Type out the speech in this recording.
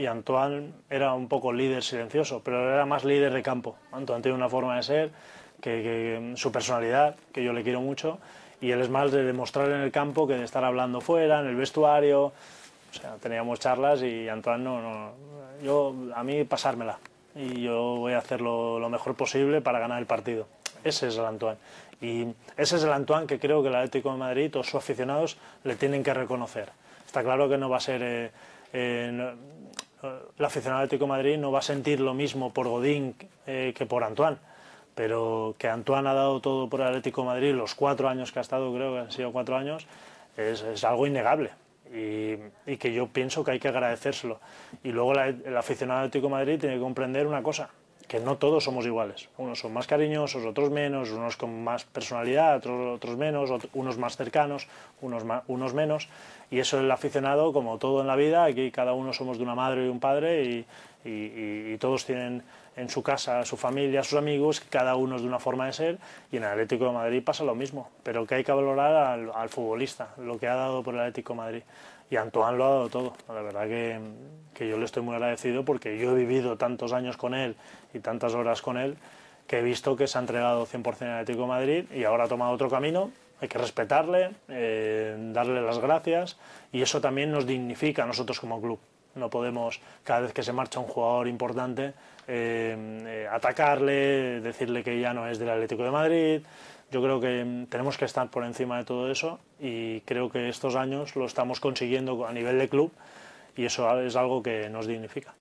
y Antoine era un poco líder silencioso, pero era más líder de campo. Antoine tiene una forma de ser, que, su personalidad, que yo le quiero mucho, y él es más de demostrar en el campo que de estar hablando fuera, en el vestuario. O sea, teníamos charlas y Antoine no, yo, a mí pasármela y yo voy a hacerlo lo mejor posible para ganar el partido. Ese es el Antoine. Y ese es el Antoine que creo que el Atlético de Madrid o sus aficionados le tienen que reconocer. Está claro que no va a ser... Eh, eh, el aficionado Atlético de Madrid no va a sentir lo mismo por Godín eh, que por Antoine. Pero que Antoine ha dado todo por el Atlético de Madrid, los cuatro años que ha estado, creo que han sido cuatro años, es, algo innegable. Y, que yo pienso que hay que agradecérselo. Y luego el aficionado Atlético de Madrid tiene que comprender una cosa, que no todos somos iguales. Unos son más cariñosos, otros menos, unos con más personalidad, otros, otros menos, unos más cercanos, unos, unos menos. Y eso es el aficionado, como todo en la vida, aquí cada uno somos de una madre y un padre y, y, todos tienen en su casa, su familia, sus amigos, cada uno es de una forma de ser y en el Atlético de Madrid pasa lo mismo, pero que hay que valorar al, futbolista, lo que ha dado por el Atlético de Madrid. Y Antoine lo ha dado todo. La verdad que, yo le estoy muy agradecido porque yo he vivido tantos años con él y tantas horas con él que he visto que se ha entregado 100% al Atlético de Madrid y ahora ha tomado otro camino. Hay que respetarle, eh, darle las gracias y eso también nos dignifica a nosotros como club. No podemos, cada vez que se marcha un jugador importante, eh, eh, atacarle, decirle que ya no es del Atlético de Madrid. Yo creo que mm, tenemos que estar por encima de todo eso y creo que estos años lo estamos consiguiendo a nivel de club y eso es algo que nos dignifica.